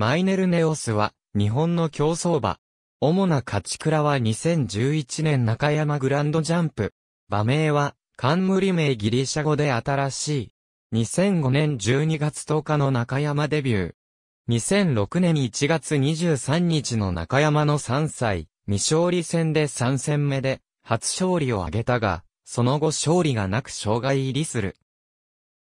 マイネルネオスは、日本の競走馬。主な勝ち倉は2011年中山グランドジャンプ。馬名は、冠名ギリシャ語で新しい。2005年12月10日の中山デビュー。2006年1月23日の中山の3歳、未勝利戦で3戦目で、初勝利を挙げたが、その後勝利がなく障害入りする。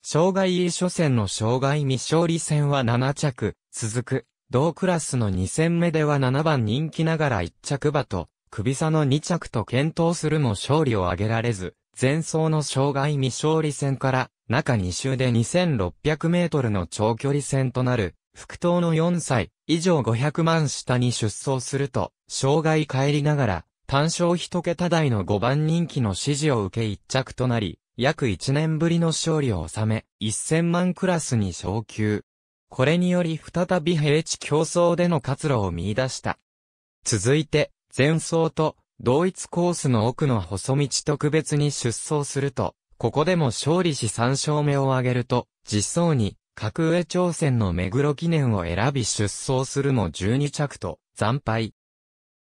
障害優初戦の障害未勝利戦は7着、続く、同クラスの2戦目では7番人気ながら1着馬と、首差の2着と検討するも勝利を挙げられず、前走の障害未勝利戦から、中2周で2600メートルの長距離戦となる、副頭の4歳、以上500万下に出走すると、障害帰りながら、単勝1桁台の5番人気の支持を受け1着となり、約1年ぶりの勝利を収め、1000万クラスに昇級。これにより再び平地競争での活路を見出した。続いて、前走と同一コースの奥の細道特別に出走すると、ここでも勝利し3勝目を挙げると、実走に、格上挑戦の目黒記念を選び出走するも12着と、惨敗。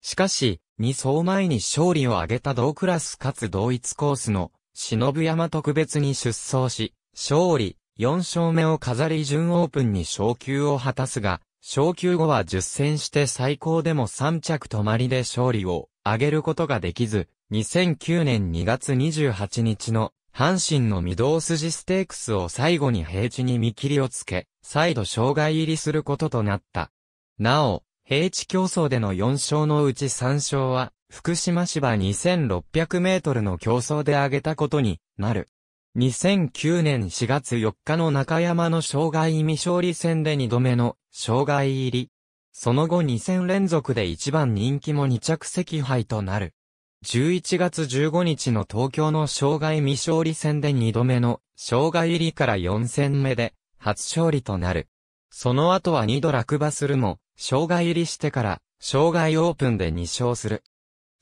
しかし、2走前に勝利を挙げた同クラスかつ同一コースの忍山特別に出走し、勝利、4勝目を飾り準オープンに昇級を果たすが、昇級後は10戦して最高でも3着止まりで勝利を挙げることができず、2009年2月28日の阪神の御堂筋ステークスを最後に平地に見切りをつけ、再度障害入りすることとなった。なお、平地競争での4勝のうち3勝は、福島市は2600メートルの競争で挙げたことになる。2009年4月4日の中山の障害未勝利戦で2度目の障害入り。その後2戦連続で1番人気も2着席杯となる。11月15日の東京の障害未勝利戦で2度目の障害入りから4戦目で初勝利となる。その後は2度落馬するも、障害入りしてから、障害オープンで2勝する。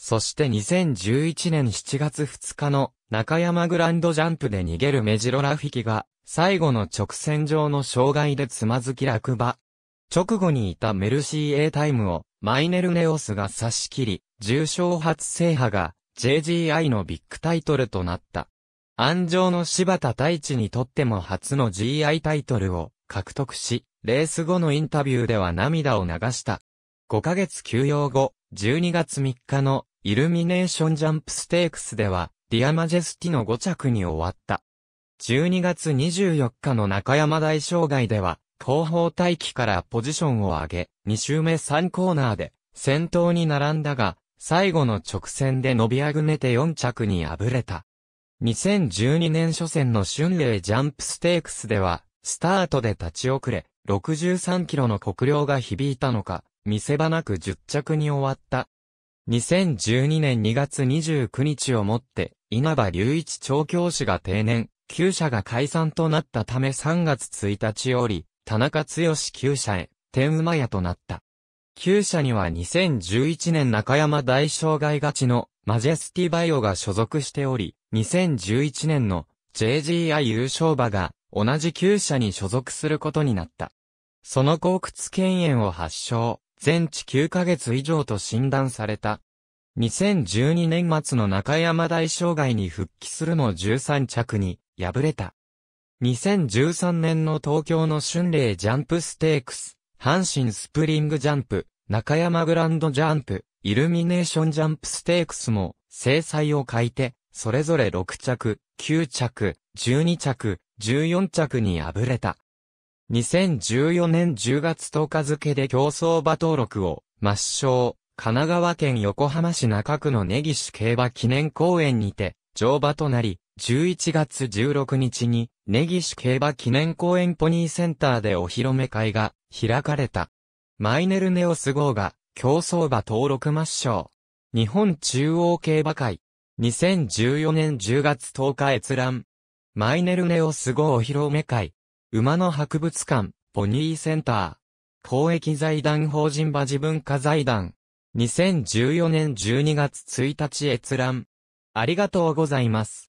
そして2011年7月2日の中山グランドジャンプで逃げるメジロラフィキが、最後の直線上の障害でつまずき落馬。直後にいたメルシー A タイムをマイネルネオスが差し切り、重傷初制覇が JGI のビッグタイトルとなった。安城の柴田大地にとっても初の GI タイトルを獲得し、レース後のインタビューでは涙を流した。5ヶ月休養後、12月3日のイルミネーションジャンプステークスでは、ディアマジェスティの5着に終わった。12月24日の中山大障害では、後方待機からポジションを上げ、2周目3コーナーで、先頭に並んだが、最後の直線で伸びあぐねて4着に敗れた。2012年初戦の春麗ジャンプステークスでは、スタートで立ち遅れ、63キロの国量が響いたのか、見せ場なく10着に終わった。2012年2月29日をもって、稲葉隆一調教師が定年、旧社が解散となったため3月1日より、田中剛旧社へ、天馬屋となった。旧社には2011年中山大障害勝ちのマジェスティバイオが所属しており、2011年の JGI 優勝馬が同じ旧社に所属することになった。その高屈犬園を発祥。全治9ヶ月以上と診断された。2012年末の中山大障害に復帰するも13着に敗れた。2013年の東京の春麗ジャンプステークス、阪神スプリングジャンプ、中山グランドジャンプ、イルミネーションジャンプステークスも、制裁を欠いて、それぞれ6着、9着、12着、14着に敗れた。2014年10月10日付で競走馬登録を抹消、神奈川県横浜市中区の根岸競馬記念公園にて、乗馬となり、11月16日に、根岸競馬記念公園ポニーセンターでお披露目会が開かれた。マイネルネオス号が競走馬登録抹消。日本中央競馬会。2014年10月10日閲覧。マイネルネオス号お披露目会。馬の博物館、ポニーセンター。公益財団法人馬自文化財団。2014年12月1日閲覧。ありがとうございます。